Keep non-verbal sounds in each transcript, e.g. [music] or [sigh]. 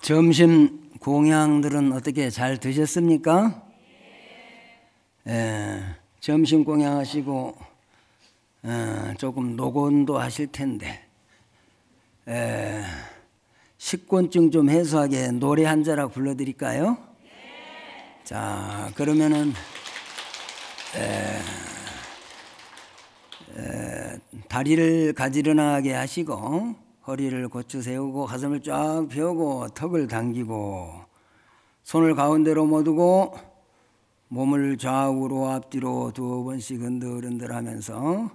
점심 공양들은 어떻게 잘 드셨습니까? 예, 점심 공양하시고 예, 조금 노곤도 하실 텐데 예, 식곤증 좀 해소하게 노래 한 자락 불러드릴까요? 자 그러면은 예, 예, 다리를 가지런하게 하시고 허리를 고추 세우고 가슴을 쫙 펴고 턱을 당기고 손을 가운데로 모두고 몸을 좌우로 앞뒤로 두 번씩 흔들흔들 하면서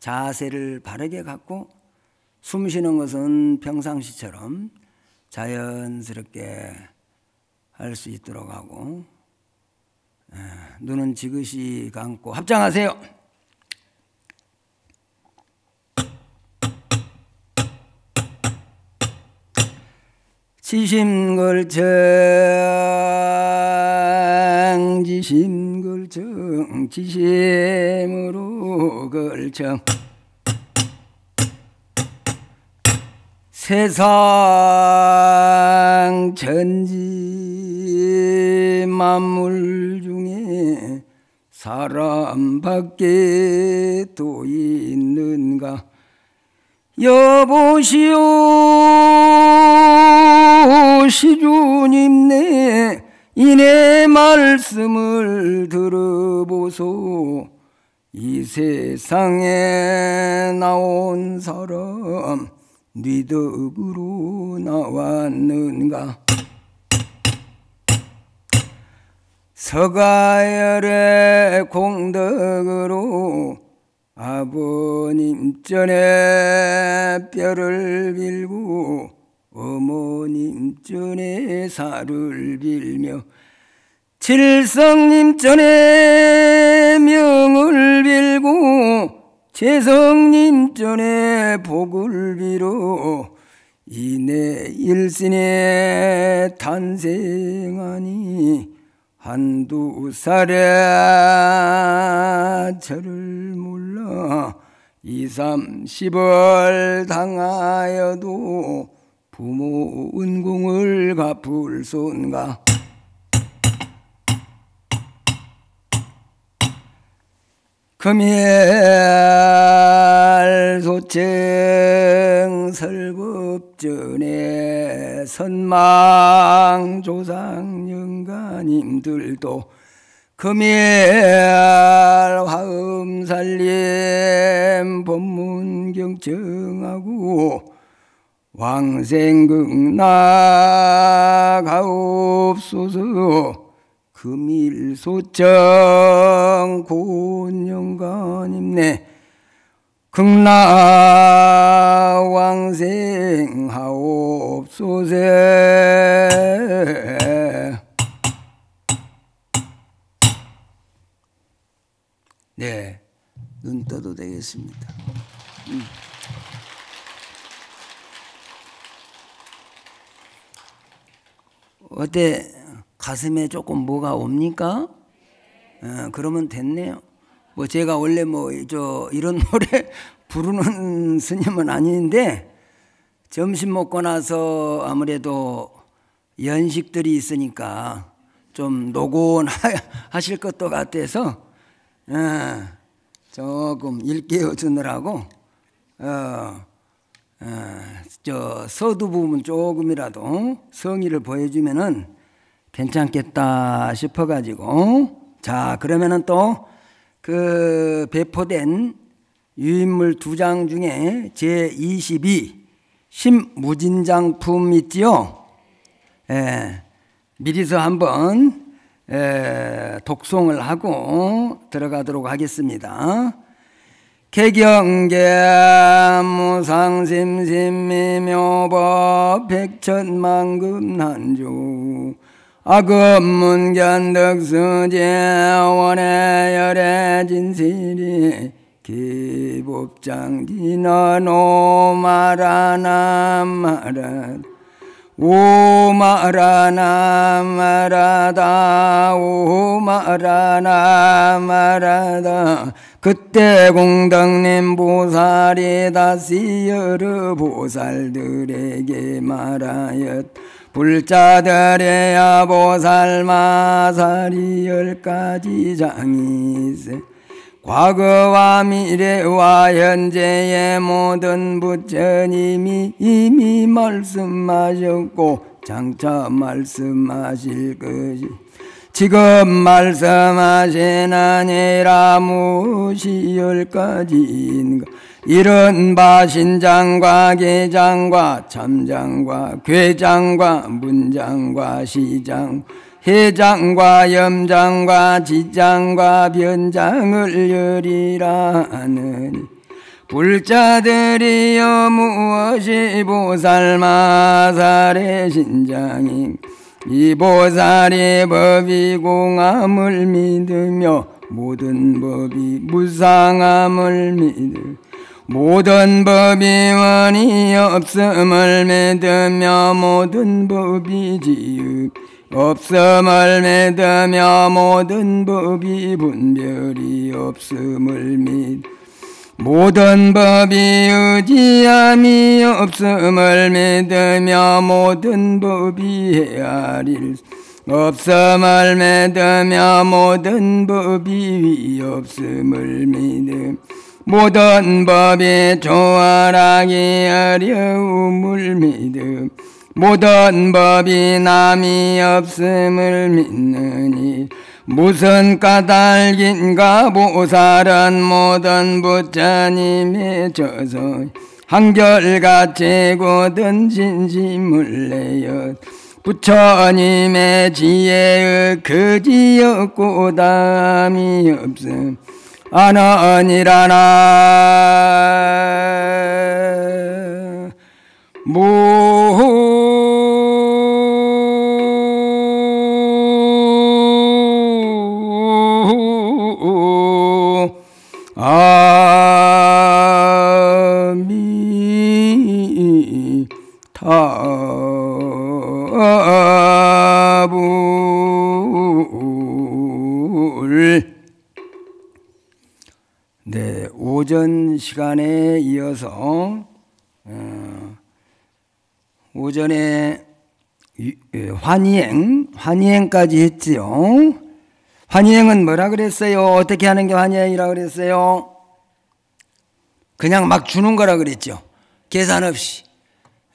자세를 바르게 갖고 숨 쉬는 것은 평상시처럼 자연스럽게 할 수 있도록 하고 눈은 지그시 감고 합장하세요. 지심걸청 지심걸청 지심으로 걸청 세상 천지 만물 중에 사람밖에 또 있는가 여보시오 시주님 내 이내 말씀을 들어보소 이 세상에 나온 사람 네 덕으로 나왔는가 서가열의 공덕으로 아버님 전에 뼈를 빌고 어머님 전에 살을 빌며 칠성님 전에 명을 빌고 재성님 전에 복을 빌어 이내 일신에 탄생하니 한두 살에 저를 몰라 이삼십을 당하여도 부모 은공을 갚을 손가 금일 소책 설급전에 선망 조상 하나님들도 금일 화음살림 법문 경청하고 왕생극락하옵소서 금일소청 고영가님네 극락왕생하옵소서 네, 눈 떠도 되겠습니다. 음. 어때 가슴에 조금 뭐가 옵니까? 어, 그러면 됐네요. 뭐 제가 원래 뭐저 이런 [laughs] 노래 부르는 스님은 아닌데 점심 먹고 나서 아무래도 연식들이 있으니까 좀 노곤하실 [laughs] 것도 같아서 예, 조금 일깨워 주느라고 어, 어, 저 서두 부분 조금이라도 성의를 보여주면은 괜찮겠다 싶어가지고 자 그러면은 또그 배포된 유인물 두 장 중에 제22 신무진장품 있지요? 예, 미리서 한번 독송을 하고 들어가도록 하겠습니다. 개경계 무상심심미묘법 백천만금 난주 악업문견득수제 원의 열애 진실이 기법장지나 노마라나 마라 오마라나 마라다 오마라나 마라다 그때 공덕님 보살이 다시 여러 보살들에게 말하였 불자들의 아보살마살이 열 가지 장이 있 과거와 미래와 현재의 모든 부처님이 이미 말씀하셨고 장차 말씀하실 것이 지금 말씀하시나니라 무시열까지인가 이런 바신장과 계장과 참장과 괴장과 문장과 시장 해장과 염장과 지장과 변장을 열이라 하느니 불자들이여 무엇이 보살마살의 신장인 이 보살의 법이 공함을 믿으며 모든 법이 무상함을 믿으 모든 법이 원이 없음을 믿으며 모든 법이 지읍 없음을 믿으며 모든 법이 분별이 없음을 믿 모든 법이 의지함이 없음을 믿으며 모든 법이 헤아릴 없음을 믿으며 모든 법이 위 없음을 믿음 모든 법이 조화라기 어려움을 믿음 모든 법이 남이 없음을 믿느니 무슨 까닭인가 보살은 모든 부처님의 저서 한결같이 고든 진심을 내어 부처님의 지혜의 그지없고 담이 없음 안언이라나 무 미이 타불 네, 오전 시간에 이어서 어, 오전에 예, 환희행, 환희행까지 했지요. 환희행은 뭐라 그랬어요? 어떻게 하는 게 환희행이라 그랬어요? 그냥 막 주는 거라 그랬죠. 계산 없이.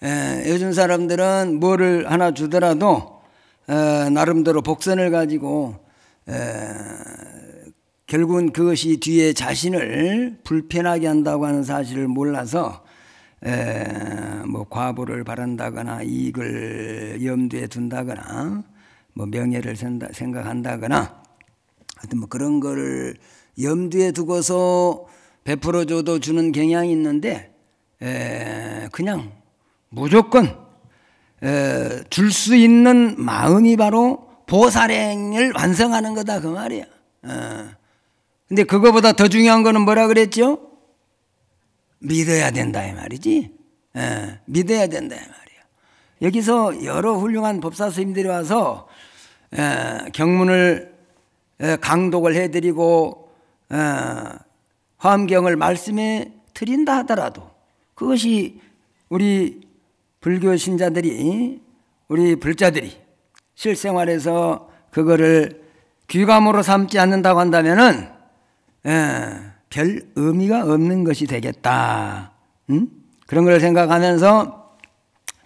에, 예, 요즘 사람들은 뭐를 하나 주더라도 에, 어, 나름대로 복선을 가지고 에, 어, 결국은 그것이 뒤에 자신을 불편하게 한다고 하는 사실을 몰라서 에, 뭐 과보를 바란다거나 이익을 염두에 둔다거나 뭐 명예를 생각한다거나 하여튼 뭐 그런 거를 염두에 두고서 베풀어 줘도 주는 경향이 있는데 에, 그냥 무조건 줄 수 있는 마음이 바로 보살행을 완성하는 거다 그 말이야. 에. 어. 근데 그거보다 더 중요한 거는 뭐라 그랬죠? 믿어야 된다 이 말이지. 에, 믿어야 된다 이 말이야. 여기서 여러 훌륭한 법사 스님들이 와서 에, 경문을 강독을 해드리고 어, 화엄경을 말씀해 드린다 하더라도 그것이 우리 불교 신자들이 우리 불자들이 실생활에서 그거를 귀감으로 삼지 않는다고 한다면은 예, 별 의미가 없는 것이 되겠다. 음? 그런 걸 생각하면서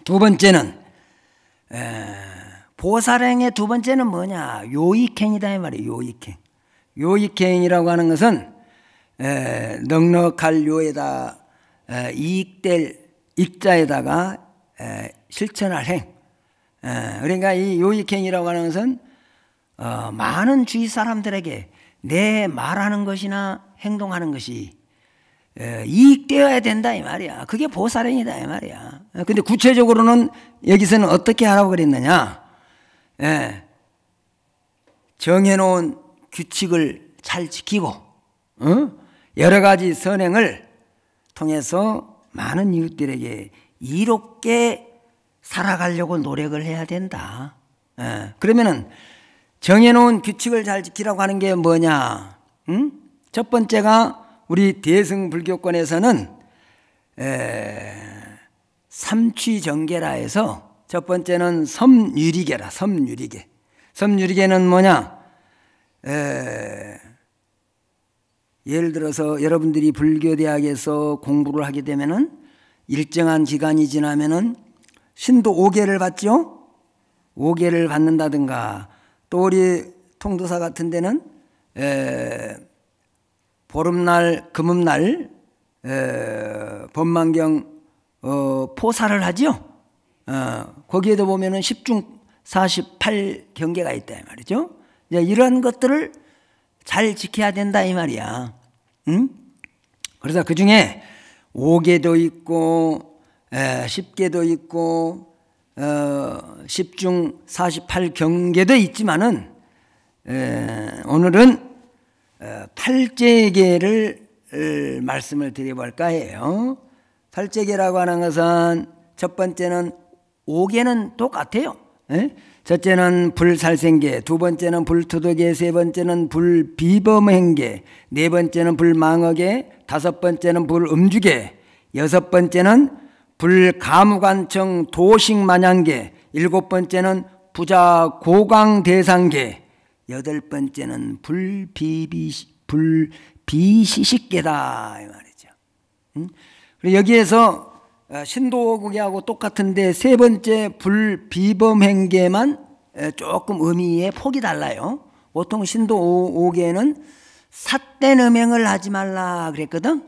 두 번째는 에, 예, 보살행의 두 번째는 뭐냐? 요익행이다 이 말이에요. 요익행. 요익행이라고 하는 것은 넉넉할 요에다 이익될 입자에다가 실천할 행. 그러니까 이 요익행이라고 하는 것은 어, 많은 주위 사람들에게 내 말하는 것이나 행동하는 것이 이익되어야 된다 이 말이야. 그게 보살행이다 이 말이야. 근데 구체적으로는 여기서는 어떻게 하라고 그랬느냐? 정해놓은 규칙을 잘 지키고, 응? 여러 가지 선행을 통해서 많은 이웃들에게 이롭게 살아가려고 노력을 해야 된다. 예. 그러면은 정해놓은 규칙을 잘 지키라고 하는 게 뭐냐? 응? 첫 번째가 우리 대승불교권에서는 에, 삼취정계라 해서 첫 번째는 섬유리계라 섬유리계 섬유리계는 뭐냐 에, 예를 들어서 여러분들이 불교 대학에서 공부를 하게 되면은 일정한 기간이 지나면은 신도 5개를 받죠. 5개를 받는다든가 또 우리 통도사 같은 데는 에, 보름날 금음날 에, 법망경 어, 포사를 하지요. 어, 거기에도 보면은 10중 48 경계가 있다 말이죠. 이제 이런 것들을 잘 지켜야 된다 이 말이야. 응? 그래서 그 중에 5개도 있고 10개도 있고 10중 어, 48경계도 있지만은 오늘은 어, 팔계를 말씀을 드려볼까 해요. 팔재계라고 하는 것은 첫 번째는 5개는 똑같아요. 에? 첫째는 불살생계, 두 번째는 불투독계세 번째는 불비범행계, 네 번째는 불망어계, 다섯 번째는 불음주계, 여섯 번째는 불가무관청 도식만양계 일곱 번째는 부자 고강대상계, 여덟 번째는 불비비 불비시식계다 이 말이죠. 음? 여기에서 어, 신도국이하고 똑같은데 세 번째 불비범행계만 조금 의미의 폭이 달라요. 보통 신도 5, 개는 삿된 음행을 하지 말라 그랬거든.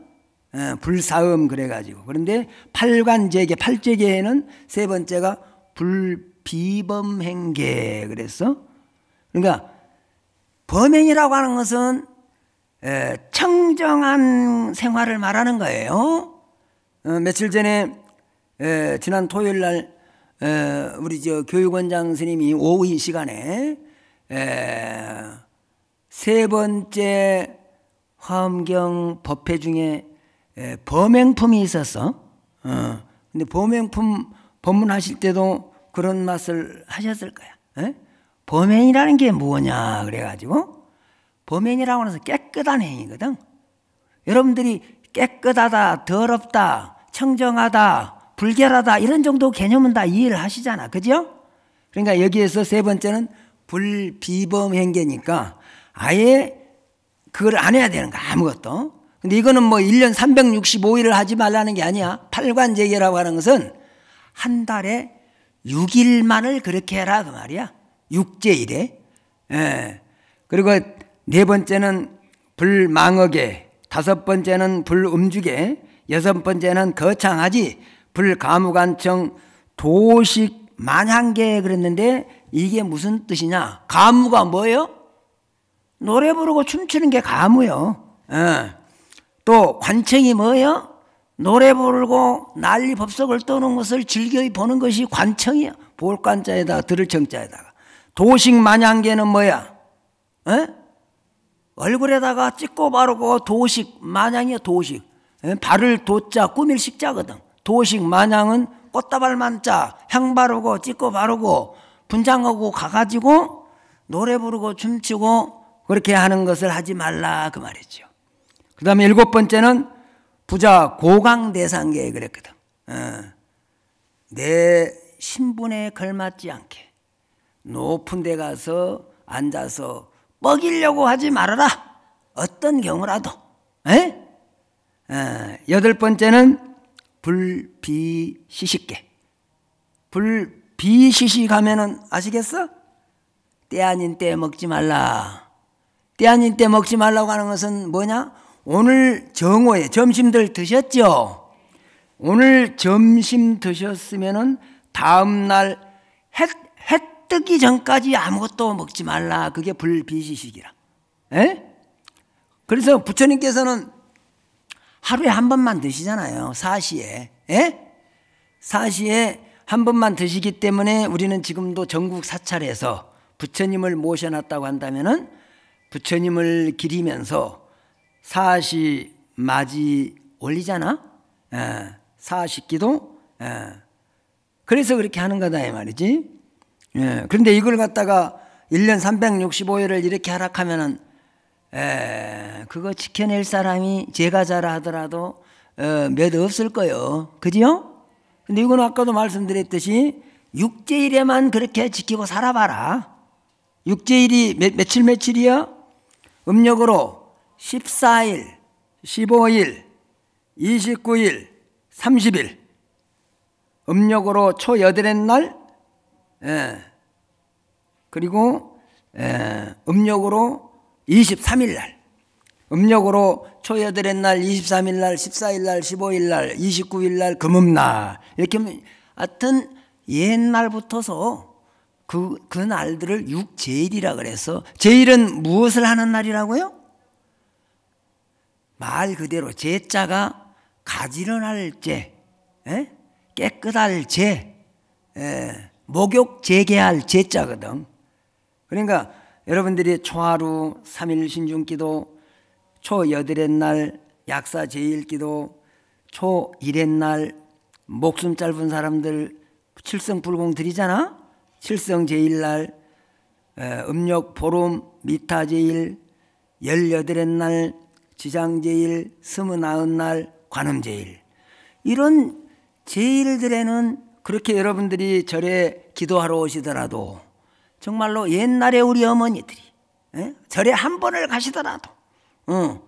불사음 그래가지고. 그런데 팔관재계, 팔재계에는 세 번째가 불비범행계 그랬어. 그러니까 범행이라고 하는 것은 청정한 생활을 말하는 거예요. 어, 며칠 전에 에, 지난 토요일 날 우리 저 교육원장 선생님이 오후 이 시간에 에, 세 번째 화엄경 법회 중에 에, 범행품이 있었어. 어. 근데 범행품 법문하실 때도 그런 맛을 하셨을 거야. 에? 범행이라는 게 뭐냐 그래가지고 범행이라고 해서 깨끗한 행위거든. 여러분들이 깨끗하다, 더럽다, 청정하다, 불결하다 이런 정도 개념은 다 이해를 하시잖아. 그죠? 그러니까 여기에서 세 번째는 불비범행계니까 아예 그걸 안 해야 되는 거야. 아무것도. 근데 이거는 뭐 1년 365일을 하지 말라는 게 아니야. 팔관제계라고 하는 것은 한 달에 6일만을 그렇게 해라 그 말이야. 6제일에 예. 그리고 네 번째는 불망어계, 다섯 번째는 불음주계, 여섯 번째는 거창하지 불가무관청 도식 만향계 그랬는데 이게 무슨 뜻이냐? 가무가 뭐예요? 노래 부르고 춤추는 게 가무요. 예. 또 관청이 뭐예요? 노래 부르고 난리 법석을 떠는 것을 즐겨 보는 것이 관청이야. 볼관자에다 들을 청자에다가. 도식 만향계는 뭐야? 예? 얼굴에다가 찍고 바르고 도식 만향이야 도식. 발을 도자 꾸밀 식자거든. 도식 마냥은 꽃다발만 자, 향 바르고 찍고 바르고 분장하고 가가지고 노래 부르고 춤추고 그렇게 하는 것을 하지 말라 그 말이죠. 그 다음에 일곱 번째는 부자 고강대상계 그랬거든. 내 신분에 걸맞지 않게 높은 데 가서 앉아서 뻐기려고 하지 말아라. 어떤 경우라도. 에? 어, 여덟 번째는 불비시식계. 불비시식하면은 아시겠어? 때 아닌 때 먹지 말라. 때 아닌 때 먹지 말라고 하는 것은 뭐냐? 오늘 정오에 점심들 드셨죠? 오늘 점심 드셨으면은 다음 날 해, 해 뜨기 전까지 아무것도 먹지 말라. 그게 불비시식이라. 에? 그래서 부처님께서는 하루에 한 번만 드시잖아요. 사시에. 예? 사시에 한 번만 드시기 때문에 우리는 지금도 전국 사찰에서 부처님을 모셔놨다고 한다면은 부처님을 기리면서 사시 맞이 올리잖아. 예, 사식기도. 예. 그래서 그렇게 하는 거다 이 말이지. 예. 그런데 이걸 갖다가 1년 365일을 이렇게 하락하면은 에, 그거 지켜낼 사람이 제가 자라 하더라도 어, 몇 없을 거요. 예 그지요? 근데 이건 아까도 말씀드렸듯이 육제일에만 그렇게 지키고 살아봐라. 육제일이 며, 며칠 며칠이요? 음력으로 14일, 15일, 29일, 30일. 음력으로 초여드의 날, 에. 그리고 에, 음력으로 23일 날 음력으로 초여드의날 23일 날 14일 날 15일 날 29일 날 금음날 이렇게 하면 하여튼 옛날부터서 그, 그 날들을 육제일이라 그래서 제일은 무엇을 하는 날이라고요? 말 그대로 제자가 가지런할 제, 에? 예? 깨끗할 제, 에? 예, 목욕 재개할 제자거든. 그러니까 여러분들이 초하루 3일 신중기도 초여드렛 날 약사 제일기도 초일렛 날 목숨 짧은 사람들 칠성 불공 드리잖아 칠성 제일날 음력 보름 미타 제일 열여덟의 날 지장 제일 스물아흔 날 관음 제일 이런 제일들에는 그렇게 여러분들이 절에 기도하러 오시더라도 정말로 옛날에 우리 어머니들이 에? 예? 절에 한 번을 가시더라도 어,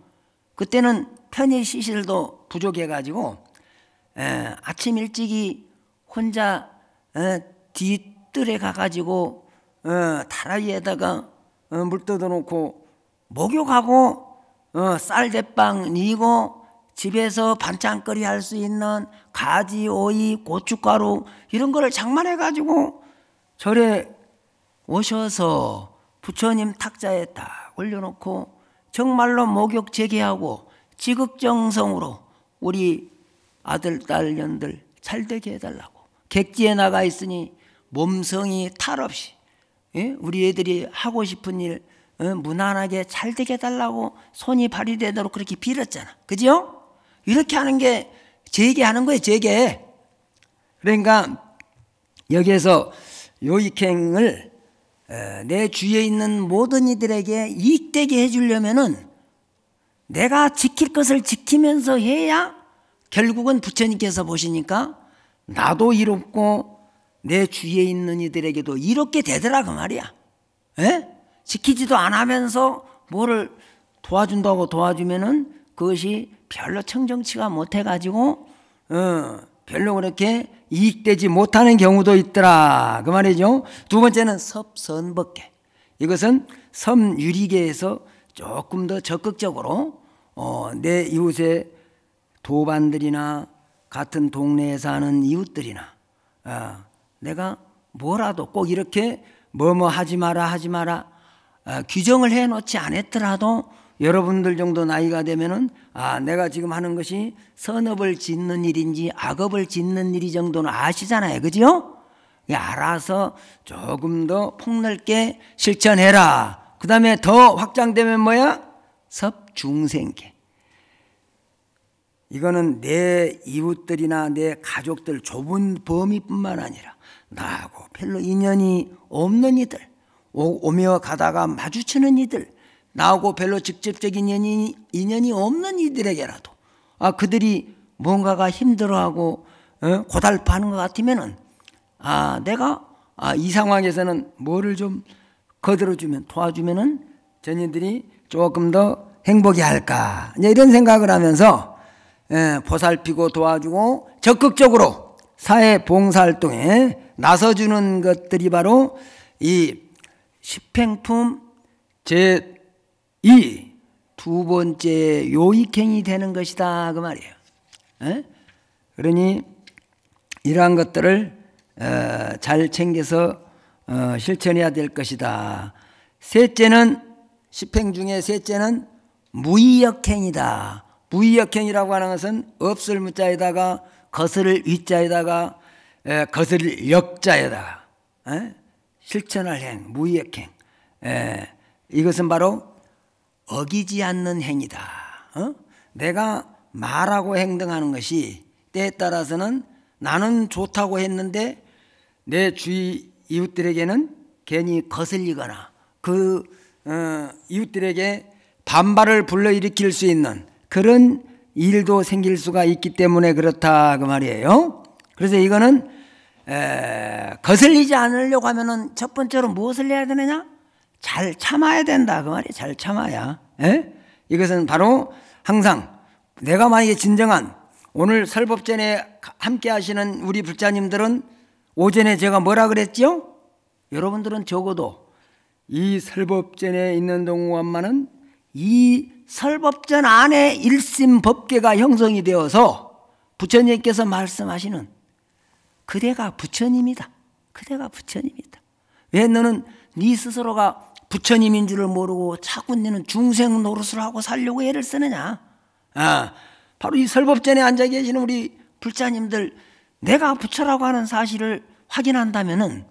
그때는 편의 시실도 부족해가지고 에, 예, 아침 일찍이 혼자 에, 예, 뒷뜰에 가가지고 어, 다라이에다가 어, 물 뜯어놓고 목욕하고 어, 쌀대빵 니고 집에서 반찬거리 할 수 있는 가지, 오이, 고춧가루 이런 거를 장만해가지고 절에 오셔서 부처님 탁자에 딱 올려놓고 정말로 목욕 재개하고 지극정성으로 우리 아들, 딸년들 잘 되게 해달라고 객지에 나가 있으니 몸성이 탈 없이 예? 우리 애들이 하고 싶은 일 어? 무난하게 잘 되게 해달라고 손이 발이 되도록 그렇게 빌었잖아. 그죠? 이렇게 하는 게 재개하는 거예요, 재개. 그러니까 여기에서 요익행을 어, 내 주위에 있는 모든 이들에게 이익되게 해주려면은 내가 지킬 것을 지키면서 해야 결국은 부처님께서 보시니까 나도 이롭고 내 주위에 있는 이들에게도 이롭게 되더라 그 말이야. 에? 예? 지키지도 안 하면서 뭐를 도와준다고 도와주면은 그것이 별로 청정치가 못해가지고 어, 별로 그렇게 이익되지 못하는 경우도 있더라. 그 말이죠. 두 번째는 섭선벗계 이것은 섬유리계에서 조금 더 적극적으로 어, 내 이웃의 도반들이나 같은 동네에 사는 이웃들이나 어, 내가 뭐라도 꼭 이렇게 뭐뭐 하지 마라 하지 마라 어, 규정을 해놓지 않았더라도 여러분들 정도 나이가 되면은 아 내가 지금 하는 것이 선업을 짓는 일인지 악업을 짓는 일이 정도는 아시잖아요, 그죠 예, 알아서 조금 더 폭넓게 실천해라. 그 다음에 더 확장되면 뭐야? 섭중생계. 이거는 내 이웃들이나 내 가족들 좁은 범위뿐만 아니라 나하고 별로 인연이 없는 이들, 오며 가다가 마주치는 이들, 나하고 별로 직접적인 인연이, 인연이 없는 이들에게라도 아 그들이 뭔가가 힘들어하고 어? 고달파하는 것 같으면은 아 내가 아, 이 상황에서는 뭐를 좀 거들어주면 도와주면은 전인들이 조금 더 행복이 할까 이제 이런 생각을 하면서 예, 보살피고 도와주고 적극적으로 사회 봉사활동에 나서주는 것들이 바로 이식행품제 이두 번째 요익행이 되는 것이다 그 말이에요. 에? 그러니 이러한 것들을 어, 잘 챙겨서 어, 실천해야 될 것이다. 셋째는 십행 중에 셋째는 무의역행이다. 무의역행이라고 하는 것은 없을 무자에다가 거슬 위자에다가 거슬 역자에다가 실천할 행, 무의역행. 에, 이것은 바로 어기지 않는 행위다. 어? 내가 말하고 행동하는 것이 때에 따라서는 나는 좋다고 했는데 내 주위 이웃들에게는 괜히 거슬리거나 그 어, 이웃들에게 반발을 불러일으킬 수 있는 그런 일도 생길 수가 있기 때문에 그렇다 그 말이에요. 그래서 이거는 에, 거슬리지 않으려고 하면은 첫 번째로 무엇을 해야 되느냐? 잘 참아야 된다 그 말이 잘 참아야. 에? 예? 이것은 바로 항상 내가 만약에 진정한 오늘 설법전에 함께 하시는 우리 불자님들은 오전에 제가 뭐라 그랬지 여러분들은 적어도 이 설법전에 있는 동안만은 이 설법전 안에 일심법계가 형성이 되어서 부처님께서 말씀하시는 그대가 부처님이다. 그대가 부처님이다. 왜 너는 네 스스로가 부처님인 줄을 모르고 자꾸 너는 중생 노릇을 하고 살려고 애를 쓰느냐. 아, 바로 이 설법전에 앉아 계시는 우리 불자님들 내가 부처라고 하는 사실을 확인한다면은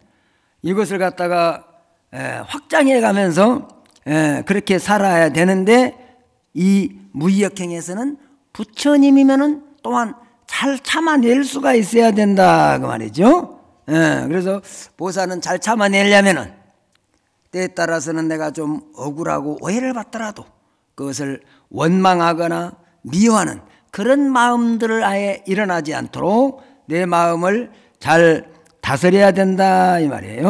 이것을 갖다가 에, 확장해 가면서 에, 그렇게 살아야 되는데 이 무의역행에서는 부처님이면은 또한 잘 참아낼 수가 있어야 된다 그 말이죠. 에, 그래서 보사는 잘 참아내려면은 때에 따라서는 내가 좀 억울하고 오해를 받더라도 그것을 원망하거나 미워하는 그런 마음들을 아예 일어나지 않도록 내 마음을 잘 다스려야 된다 이 말이에요.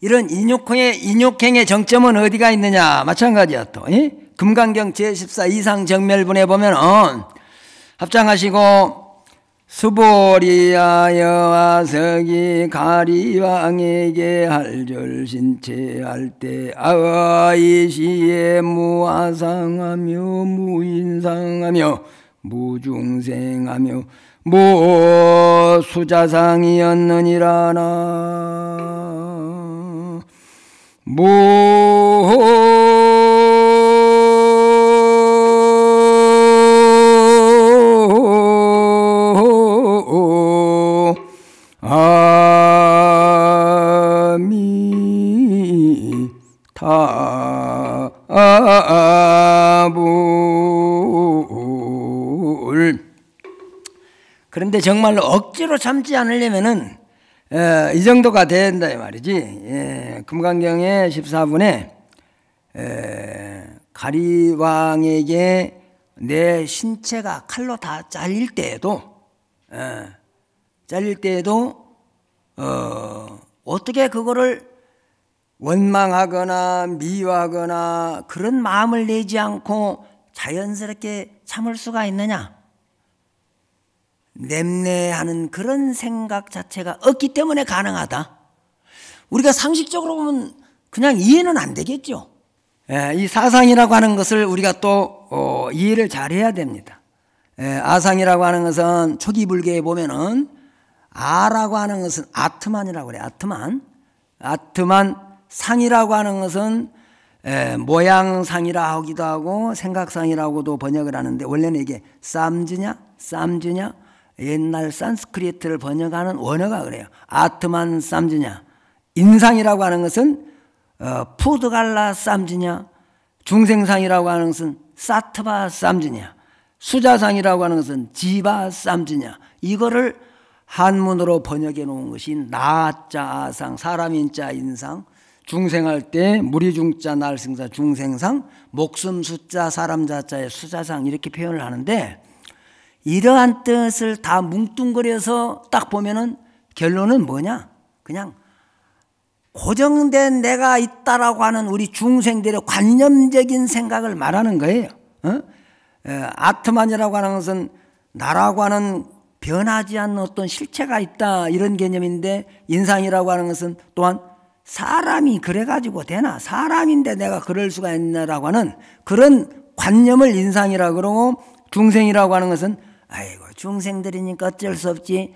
이런 인욕행의 인욕행의 정점은 어디가 있느냐? 마찬가지야 또. 예? 금강경 제14 이상 정멸분에 보면 은 합장하시고 수보리하여 아석이 가리왕에게 할 줄 신체할 때 아이시에 무아상하며 무인상하며 무중생하며 무수자상이었느니라나 무 근데 정말로 억지로 참지 않으려면은 에, 어, 이 정도가 된다 이 말이지. 예, 금강경의 14분에 에, 가리왕에게 내 신체가 칼로 다 잘릴 때에도 에, 어, 잘릴 때에도 어, 어떻게 그거를 원망하거나 미워하거나 그런 마음을 내지 않고 자연스럽게 참을 수가 있느냐? 냄내하는 그런 생각 자체가 없기 때문에 가능하다. 우리가 상식적으로 보면 그냥 이해는 안 되겠죠. 예, 이 사상이라고 하는 것을 우리가 또 어, 이해를 잘 해야 됩니다. 예, 아상이라고 하는 것은 초기 불교에 보면은 아라고 하는 것은 아트만이라고 그래. 아트만. 아트만 상이라고 하는 것은 에, 예, 모양상이라 하기도 하고 생각상이라고도 번역을 하는데 원래는 이게 쌈즈냐 쌈주냐 옛날 산스크리트를 번역하는 원어가 그래요. 아트만 쌈지냐. 인상이라고 하는 것은 어, 푸드갈라 쌈지냐. 중생상이라고 하는 것은 사트바 쌈지냐. 수자상이라고 하는 것은 지바 쌈지냐. 이거를 한문으로 번역해 놓은 것이 나자 상 사람인자 인상, 중생할 때 무리중자 날승자 중생상, 목숨 숫자 사람자자의 수자상 이렇게 표현을 하는데 이러한 뜻을 다 뭉뚱거려서 딱 보면은 결론은 뭐냐? 그냥 고정된 내가 있다라고 하는 우리 중생들의 관념적인 생각을 말하는 거예요. 어? 아트만이라고 하는 것은 나라고 하는 변하지 않는 어떤 실체가 있다 이런 개념인데 인상이라고 하는 것은 또한 사람이 그래가지고 되나 사람인데 내가 그럴 수가 있나라고 하는 그런 관념을 인상이라고 그러고 중생이라고 하는 것은 아이고 중생들이니까 어쩔 수 없지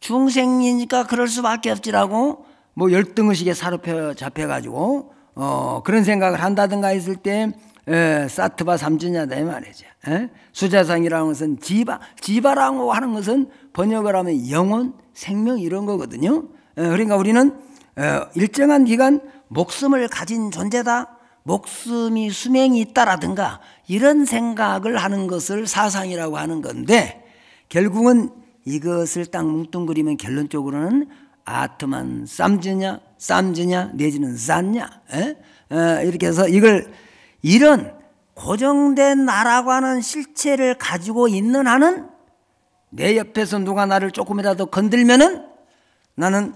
중생이니까 그럴 수밖에 없지라고 뭐 열등의식에 사로잡혀 가지고어 그런 생각을 한다든가 했을 때 에, 사트바 삼주냐다 이 말이죠. 에? 수자상이라는 것은 지바 지바라고 하는 것은 번역을 하면 영혼 생명 이런 거거든요. 에, 그러니까 우리는 에, 일정한 기간 목숨을 가진 존재다. 목숨이 수명이 있다라든가 이런 생각을 하는 것을 사상이라고 하는 건데 결국은 이것을 딱 뭉뚱그리면 결론적으로는 아트만 쌈즈냐 쌈즈냐 내지는 싼냐 이렇게 해서 이걸 이런 고정된 나라고 하는 실체를 가지고 있는 한은 내 옆에서 누가 나를 조금이라도 건들면은 나는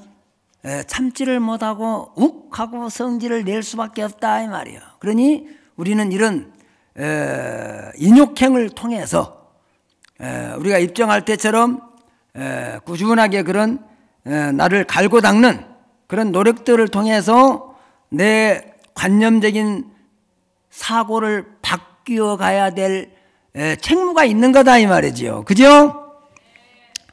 참지를 못하고 욱 하고 성질을 낼 수밖에 없다 이 말이에요. 그러니 우리는 이런 인욕행을 통해서 우리가 입증할 때처럼 꾸준하게 그런 나를 갈고 닦는 그런 노력들을 통해서 내 관념적인 사고를 바뀌어 가야 될 책무가 있는 거다 이 말이지요. 그죠?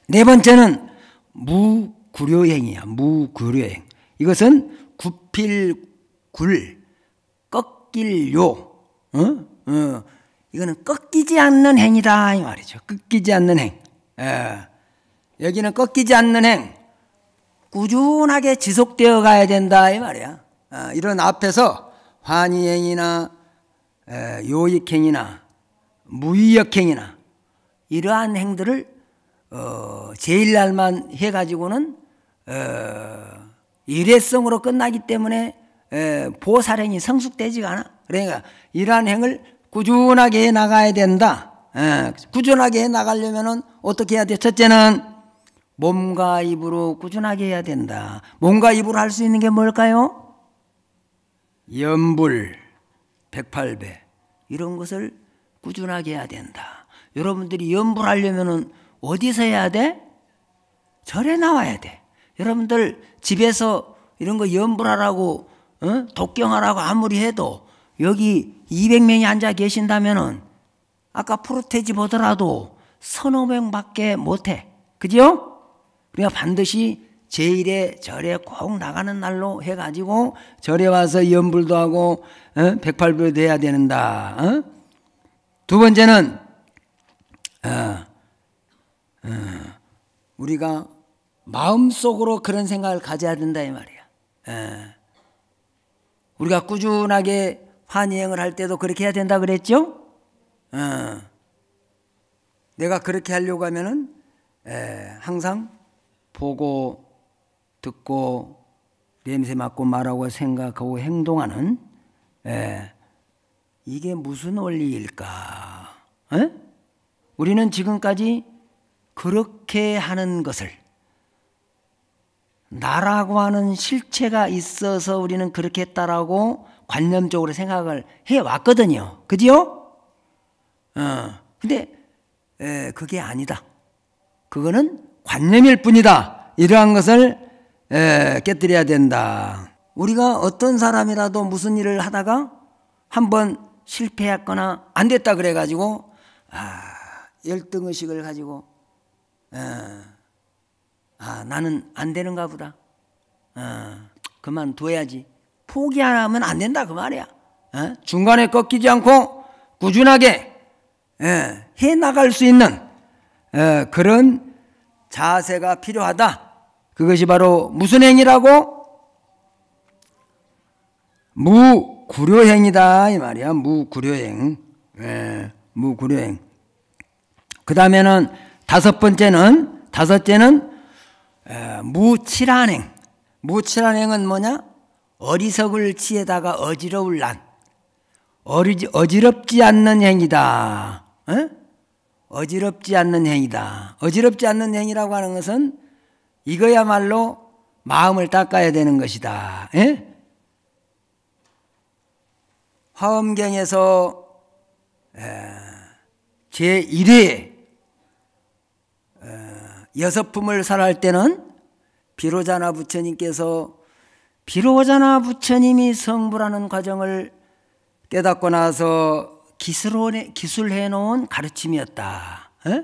네 번째는 무 구려행이야. 무구려행. 이것은 구필굴, 꺾일요. 어? 어. 이거는 꺾이지 않는 행이다. 이 말이죠. 꺾이지 않는 행. 예. 여기는 꺾이지 않는 행. 꾸준하게 지속되어 가야 된다. 이 말이야. 어, 이런 앞에서 환희행이나 에, 요익행이나 무의역행이나 이러한 행들을 어, 제일날만 해가지고는 어, 일회성으로 끝나기 때문에 어, 보살행이 성숙되지가 않아. 그러니까 이러한 행을 꾸준하게 해 나가야 된다. 어, 꾸준하게 해나가려면 어떻게 해야 돼? 첫째는 몸과 입으로 꾸준하게 해야 된다. 몸과 입으로 할 수 있는 게 뭘까요? 연불, 108배 이런 것을 꾸준하게 해야 된다. 여러분들이 연불하려면 어디서 해야 돼? 절에 나와야 돼. 여러분들 집에서 이런 거 염불하라고 어? 독경하라고 아무리 해도 여기 200명이 앉아 계신다면은 아까 프로테지 보더라도 서너 명밖에 못해. 그죠? 우리가 반드시 제1의 절에 꼭 나가는 날로 해가지고 절에 와서 염불도 하고 어? 0 8불도 해야 되는다. 어? 두 번째는 어, 어 우리가 마음속으로 그런 생각을 가져야 된다 이 말이야. 예. 우리가 꾸준하게 환희행을 할 때도 그렇게 해야 된다 그랬죠? 예. 내가 그렇게 하려고 하면은 예, 항상 보고 듣고 냄새 맡고 말하고 생각하고 행동하는 예, 이게 무슨 원리일까? 예? 우리는 지금까지 그렇게 하는 것을 나라고 하는 실체가 있어서 우리는 그렇게 했다라고 관념적으로 생각을 해 왔거든요. 그지요? 어. 근데 에, 그게 아니다. 그거는 관념일 뿐이다. 이러한 것을 에, 깨뜨려야 된다. 우리가 어떤 사람이라도 무슨 일을 하다가 한 번 실패했거나 안 됐다 그래가지고 아, 열등의식을 가지고 에, 아, 나는 안 되는가 보다. 아, 어, 그만둬야지. 포기하면 안 된다 그 말이야. 아? 중간에 꺾이지 않고 꾸준하게 예, 해 나갈 수 있는 예, 그런 자세가 필요하다. 그것이 바로 무슨 행위라고? 무구려행이다 이 말이야. 무구려행. 예, 무구려행. 그 다음에는 다섯 번째는 다섯째는 무칠한행. 무칠한행은 뭐냐? 어리석을 지에다가 어지러울 난. 어리 어지럽지 않는 행위다. 에? 어지럽지 않는 행위다. 어지럽지 않는 행위라고 하는 것은 이거야말로 마음을 닦아야 되는 것이다. 에? 화엄경에서 제1회 여섯 품을 살할 때는 비로자나 부처님께서 비로자나 부처님이 성불하는 과정을 깨닫고 나서 기술해, 기술해 놓은 가르침이었다. 에?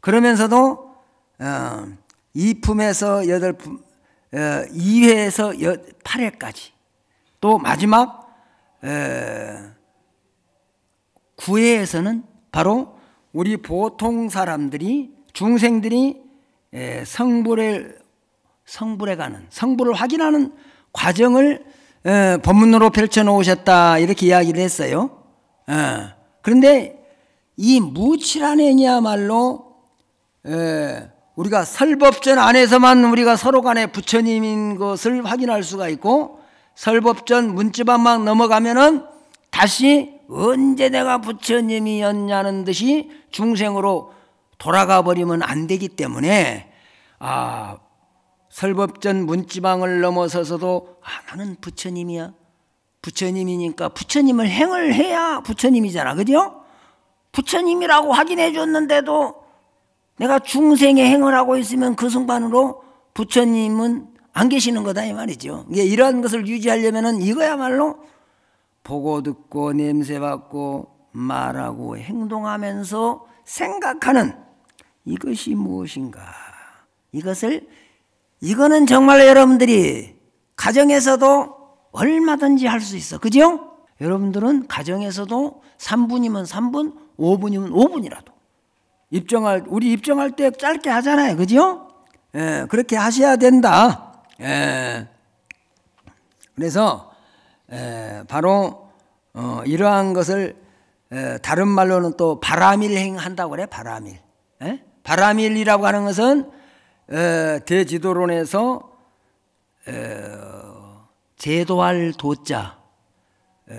그러면서도 어, 이 품에서 8 품, 어, 2회에서 8회까지 또 마지막 에, 9회에서는 바로 우리 보통 사람들이 중생들이 예, 성불에 성불에 가는 성불을 확인하는 과정을 예, 법문으로 펼쳐 놓으셨다 이렇게 이야기를 했어요. 예. 그런데 이 무칠한행이야말로 우리가 설법전 안에서만 우리가 서로 간에 부처님인 것을 확인할 수가 있고 설법전 문지방만 넘어가면은 다시 언제 내가 부처님이었냐는 듯이 중생으로 돌아가 버리면 안 되기 때문에 아 설법전 문지방을 넘어서서도 아 나는 부처님이야 부처님이니까 부처님을 행을 해야 부처님이잖아 그죠? 부처님이라고 확인해 줬는데도 내가 중생의 행을 하고 있으면 그 순간으로 부처님은 안 계시는 거다 이 말이죠. 이게 이러한 것을 유지하려면은 이거야말로 보고 듣고 냄새 맡고 말하고 행동하면서 생각하는 이것이 무엇인가? 이것을 이거는 정말 여러분들이 가정에서도 얼마든지 할 수 있어. 그죠? 여러분들은 가정에서도 3분이면 3분, 5분이면 5분이라도 입정할 우리 입정할 때 짧게 하잖아요. 그죠? 예, 그렇게 하셔야 된다. 예. 그래서 예, 바로 어, 이러한 것을 예, 다른 말로는 또 바람일행 한다고 그래. 바람일. 예? 바람일리라고 하는 것은 어, 대지도론에서 어, 제도할 도자 어,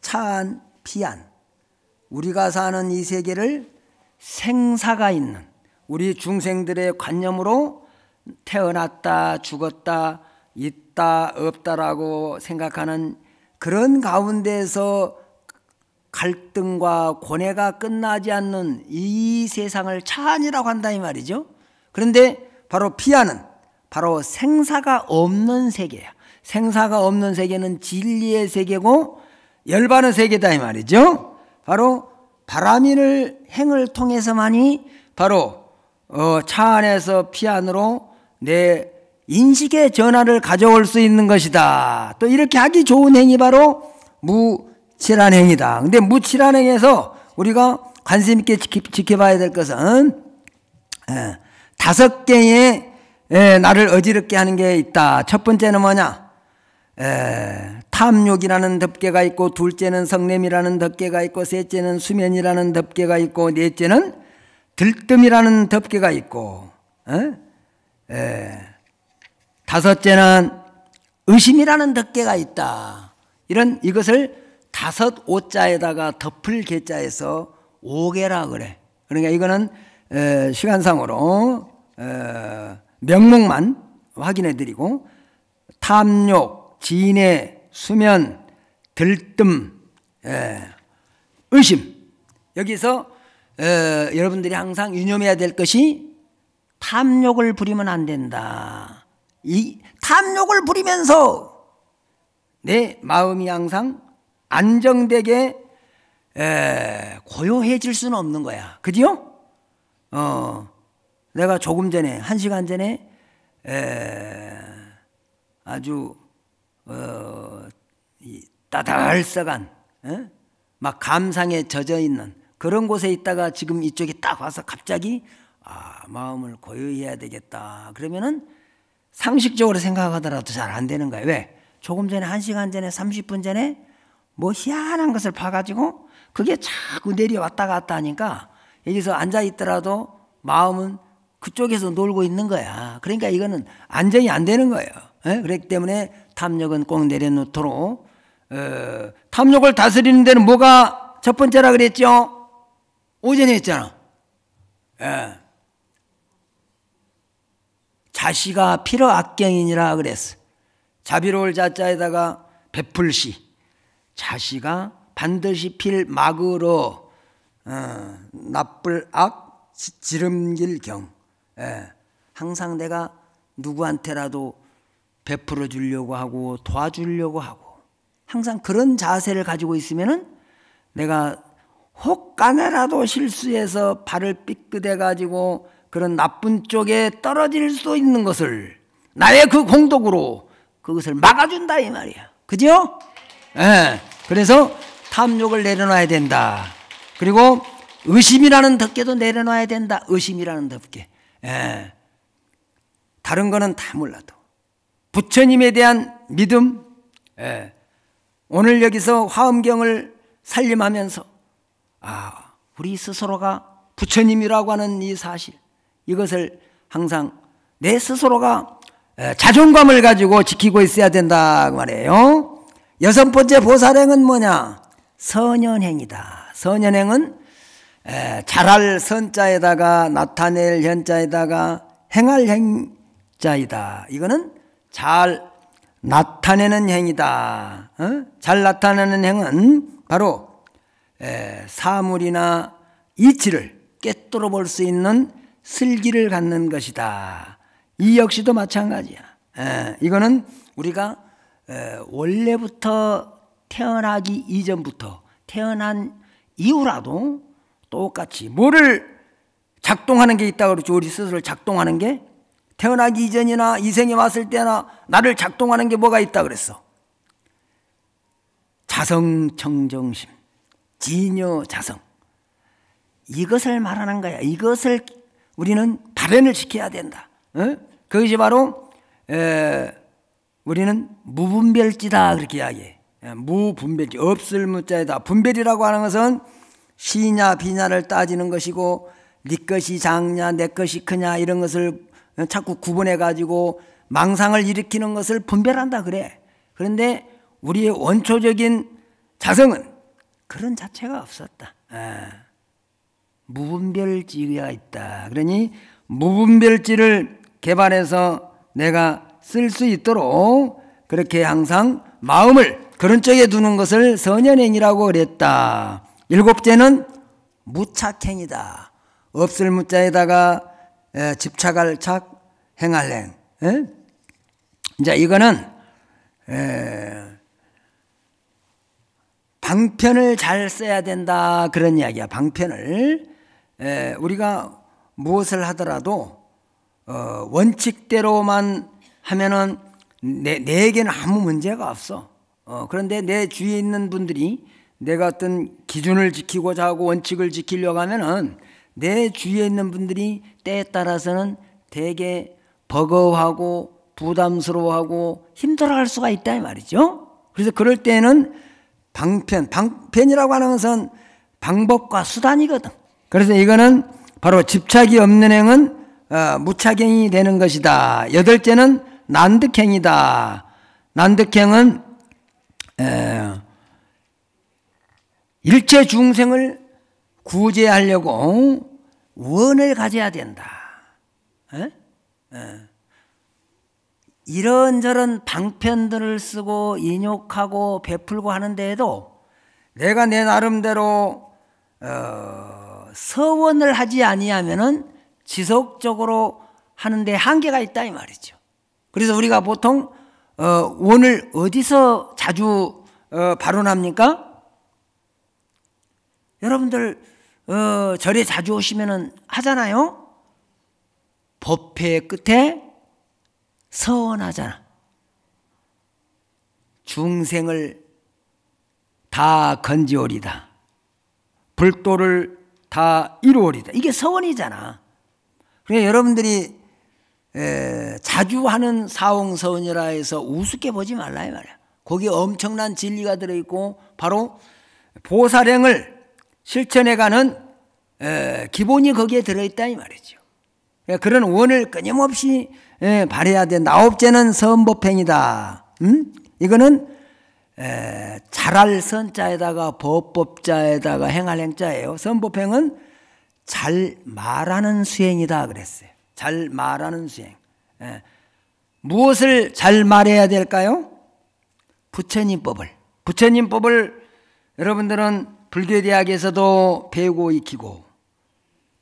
차안 피안 우리가 사는 이 세계를 생사가 있는 우리 중생들의 관념으로 태어났다 죽었다 있다 없다라고 생각하는 그런 가운데서 갈등과 고뇌가 끝나지 않는 이 세상을 찬이라고 한다 이 말이죠. 그런데 바로 피아는 바로 생사가 없는 세계야. 생사가 없는 세계는 진리의 세계고 열반의 세계다 이 말이죠. 바로 바람인을 행을 통해서만이 바로 어, 차 안에서 피안으로 내 인식의 전환을 가져올 수 있는 것이다. 또 이렇게 하기 좋은 행이 바로 무 칠한행위다 근데 무칠한행에서 위 우리가 관심 있게 지켜, 봐야될 것은 에, 예, 다섯 개의 에, 예, 나를 어지럽게 하는 게 있다. 첫 번째는 뭐냐? 에, 예, 탐욕이라는 덮개가 있고 둘째는 성냄이라는 덮개가 있고 셋째는 수면이라는 덮개가 있고 넷째는 들뜸이라는 덮개가 있고 다섯째는 의심이라는 덮개가 있다. 이런 이것을 다섯 오자에다가 덮을 개자에서 오개라 그래. 그러니까 이거는 시간상으로 명목만 확인해 드리고 탐욕, 진해, 수면, 들뜸, 의심 여기서 여러분들이 항상 유념해야 될 것이 탐욕을 부리면 안 된다. 이 탐욕을 부리면서 내 마음이 항상 안정되게 에, 고요해질 수는 없는 거야. 그지요? 어, 내가 조금 전에 한 시간 전에 에, 아주 어, 이, 따달싸간 에? 막 감상에 젖어 있는 그런 곳에 있다가 지금 이쪽에 딱 와서 갑자기 아 마음을 고요 해야 되겠다. 그러면은 상식적으로 생각하더라도 잘 안 되는 거야. 왜? 조금 전에 한 시간 전에 30분 전에 뭐 희한한 것을 봐가지고 그게 자꾸 내려왔다 갔다 하니까 여기서 앉아있더라도 마음은 그쪽에서 놀고 있는 거야. 그러니까 이거는 안정이 안 되는 거예요. 에? 예? 그렇기 때문에 탐욕은 꼭 내려놓도록 에, 어, 탐욕을 다스리는 데는 뭐가 첫 번째라 그랬죠? 오전에 했잖아. 에. 예. 자시가 필요악경이니라 그랬어. 자비로울 자자에다가 베풀시 자시가 반드시 필 막으로 어, 나쁠 악 지름길 경 예. 항상 내가 누구한테라도 베풀어 주려고 하고 도와주려고 하고 항상 그런 자세를 가지고 있으면은 내가 혹간에라도 실수해서 발을 삐끗해 가지고 그런 나쁜 쪽에 떨어질 수 있는 것을 나의 그 공덕으로 그것을 막아준다 이 말이야. 그죠? 예. 그래서 탐욕을 내려놔야 된다. 그리고 의심이라는 덮개도 내려놔야 된다. 의심이라는 덮개. 예. 다른 거는 다 몰라도. 부처님에 대한 믿음. 예. 오늘 여기서 화엄경을 살림하면서 아, 우리 스스로가 부처님이라고 하는 이 사실 이것을 항상 내 스스로가 예, 자존감을 가지고 지키고 있어야 된다 고말해에요 여섯 번째 보살행은 뭐냐? 선연행이다. 선연행은 에, 잘할 선자에다가 나타낼 현자에다가 행할 행자이다. 이거는 잘 나타내는 행이다. 어? 잘 나타내는 행은 바로 에, 사물이나 이치를 깨뜨려 볼수 있는 슬기를 갖는 것이다. 이 역시도 마찬가지야. 에, 이거는 우리가 원래부터 태어나기 이전부터 태어난 이후라도 똑같이 뭐를 작동하는 게 있다고 그러죠. 우리 스스로 작동하는 게 태어나기 이전이나 이생에 왔을 때나 나를 작동하는 게 뭐가 있다 고 그랬어. 자성청정심, 진여자성 이것을 말하는 거야. 이것을 우리는 발현을 시켜야 된다. 어? 그것이 바로 에, 우리는 무분별지다 그렇게 이야기해. 예, 무분별지 없을 문자에다 분별이라고 하는 것은 시냐 비냐를 따지는 것이고 네 것이 작냐 내 것이 크냐 이런 것을 자꾸 구분해 가지고 망상을 일으키는 것을 분별한다 그래. 그런데 우리의 원초적인 자성은 그런 자체가 없었다. 아, 무분별지가 있다. 그러니 무분별지를 개발해서 내가 쓸수 있도록 그렇게 항상 마음을 그런 쪽에 두는 것을 선연행이라고 그랬다. 일곱째는 무착행이다. 없을 무자에다가 집착할 착, 행할 행. 예? 이제 이거는 에, 방편을 잘 써야 된다 그런 이야기야. 방편을 에, 우리가 무엇을 하더라도 어, 원칙대로만 하면은 내, 내에게는 아무 문제가 없어. 어, 그런데 내 주위에 있는 분들이 내가 어떤 기준을 지키고자 하고 원칙을 지키려고 하면은 내 주위에 있는 분들이 때에 따라서는 되게 버거워하고 부담스러워하고 힘들어할 수가 있다 이 말이죠. 그래서 그럴 때는 방편, 방편이라고 하는 것은 방법과 수단이거든. 그래서 이거는 바로 집착이 없는 행은 어, 무착행이 되는 것이다. 여덟째는 난득행이다. 난득행은 일체 중생을 구제하려고 어? 원을 가져야 된다. 에? 에. 이런저런 방편들을 쓰고 인욕하고 베풀고 하는데에도 내가 내 나름대로 어, 서원을 하지 아니하면 지속적으로 하는데 한계가 있다 이 말이죠. 그래서 우리가 보통 어, 원을 어디서 자주 어, 발언합니까? 여러분들 어, 절에 자주 오시면 하잖아요. 법회 끝에 서원하잖아. 중생을 다 건지오리다. 불도를 다 이루오리다. 이게 서원이잖아. 그러니까 여러분들이 에, 예, 자주 하는 사홍서원이라 해서 우습게 보지 말라 이 말이야. 거기에 엄청난 진리가 들어있고 바로 보사령을 실천해가는 에, 예, 기본이 거기에 들어있다 이 말이죠. 예, 그런 원을 끊임없이 예, 바래야 돼. 나홉째는 선법행이다. 음? 이거는 에, 잘할 선자에다가 법법자에다가 행할 행자예요. 선법행은 잘 말하는 수행이다 그랬어요. 잘 말하는 수행. 예. 무엇을 잘 말해야 될까요? 부처님법을. 부처님법을 여러분들은 불교대학에서도 배우고 익히고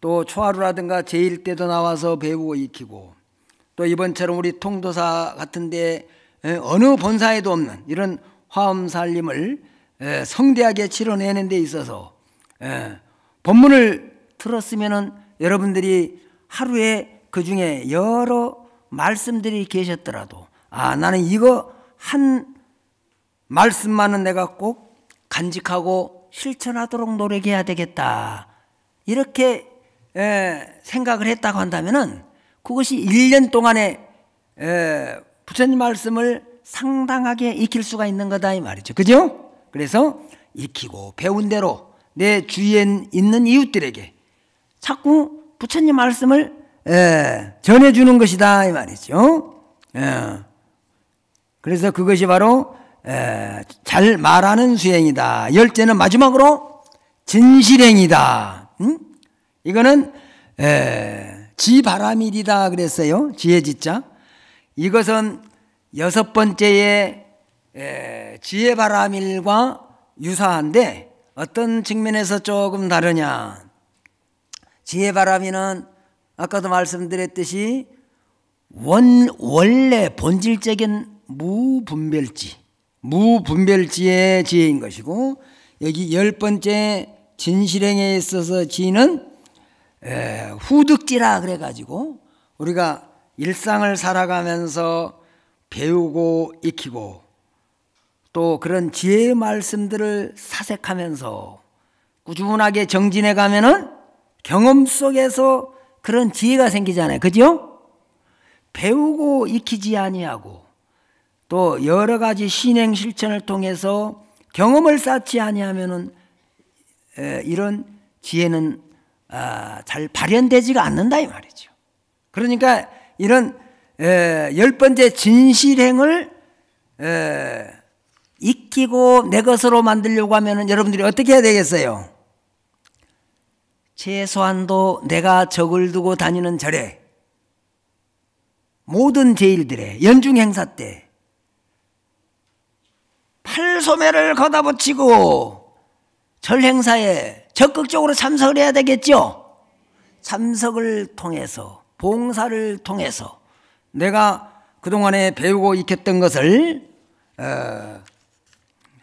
또 초하루라든가 제일 때도 나와서 배우고 익히고 또 이번처럼 우리 통도사 같은데 예, 어느 본사에도 없는 이런 화엄살림을 예, 성대하게 치러내는 데 있어서 본문을 예, 틀었으면 여러분들이 하루에 그 중에 여러 말씀들이 계셨더라도 아 나는 이거 한 말씀만은 내가 꼭 간직하고 실천하도록 노력해야 되겠다 이렇게 에, 생각을 했다고 한다면은 그것이 1년 동안에 에, 부처님 말씀을 상당하게 익힐 수가 있는 거다 이 말이죠. 그죠? 그래서 익히고 배운 대로 내 주위에 있는 이웃들에게 자꾸 부처님 말씀을 예, 전해주는 것이다 이 말이죠. 예. 그래서 그것이 바로 예, 잘 말하는 수행이다. 열째는 마지막으로 진실행이다. 음? 이거는 예, 지바람일이다 그랬어요. 지혜지자. 이것은 여섯 번째의 예, 지혜바람일과 유사한데 어떤 측면에서 조금 다르냐. 지혜바람일은 아까도 말씀드렸듯이 원, 원래 본질적인 무분별지, 무분별지의 지혜인 것이고, 여기 열 번째 진실행에 있어서 지는 후득지라 그래가지고, 우리가 일상을 살아가면서 배우고 익히고, 또 그런 지혜의 말씀들을 사색하면서 꾸준하게 정진해 가면은 경험 속에서 그런 지혜가 생기잖아요. 그죠? 배우고 익히지 아니하고 또 여러 가지 신행 실천을 통해서 경험을 쌓지 아니하면은 이런 지혜는 아, 잘 발현되지가 않는다 이 말이죠. 그러니까 이런 열 번째 진실행을 익히고 내 것으로 만들려고 하면은 여러분들이 어떻게 해야 되겠어요? 최소한도 내가 적을 두고 다니는 절에 모든 제일들의 연중 행사 때 팔소매를 걷어붙이고 절 행사에 적극적으로 참석을 해야 되겠죠. 참석을 통해서 봉사를 통해서 내가 그동안에 배우고 익혔던 것을 어,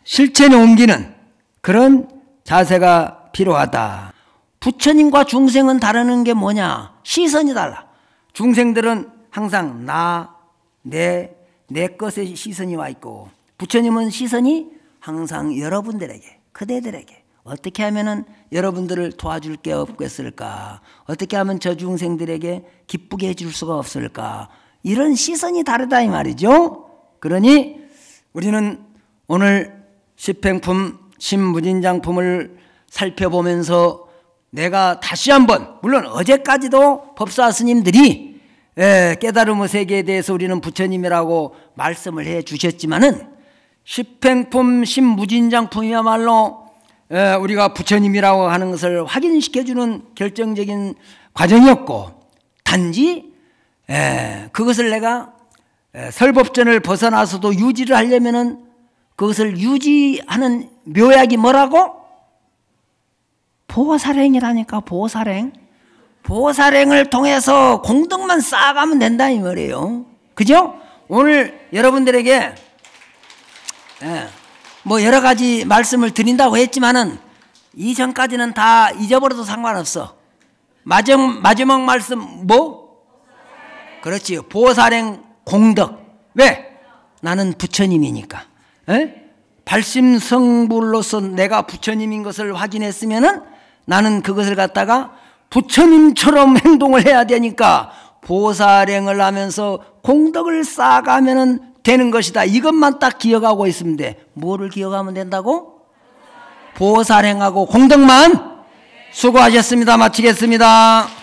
실천에 옮기는 그런 자세가 필요하다. 부처님과 중생은 다르는 게 뭐냐? 시선이 달라. 중생들은 항상 나, 내, 내것의 시선이 와 있고 부처님은 시선이 항상 여러분들에게, 그대들에게 어떻게 하면 여러분들을 도와줄 게 없겠을까? 어떻게 하면 저 중생들에게 기쁘게 해줄 수가 없을까? 이런 시선이 다르다 이 말이죠. 그러니 우리는 오늘 십행품, 신무진장품을 살펴보면서 내가 다시 한번 물론 어제까지도 법사 스님들이 예, 깨달음의 세계에 대해서 우리는 부처님이라고 말씀을 해 주셨지만은 십행품 심무진장품이야말로 예, 우리가 부처님이라고 하는 것을 확인시켜주는 결정적인 과정이었고 단지 예, 그것을 내가 설법전을 벗어나서도 유지를 하려면은 그것을 유지하는 묘약이 뭐라고? 보호사령이라니까 보호사령. 보호사령을 통해서 공덕만 쌓아가면 된다 이 말이에요. 그죠? 오늘 여러분들에게 예, 뭐 여러 가지 말씀을 드린다고 했지만은 이전까지는 다 잊어버려도 상관없어. 마지막, 마지막 말씀 뭐? 그렇지 보호사령 공덕. 왜? 나는 부처님이니까. 예? 발심성불로서 내가 부처님인 것을 확인했으면은 나는 그것을 갖다가 부처님처럼 행동을 해야 되니까 보살행을 하면서 공덕을 쌓아가면 되는 것이다. 이것만 딱 기억하고 있으면 돼. 뭐를 기억하면 된다고? 보살행하고 공덕만? 수고하셨습니다. 마치겠습니다.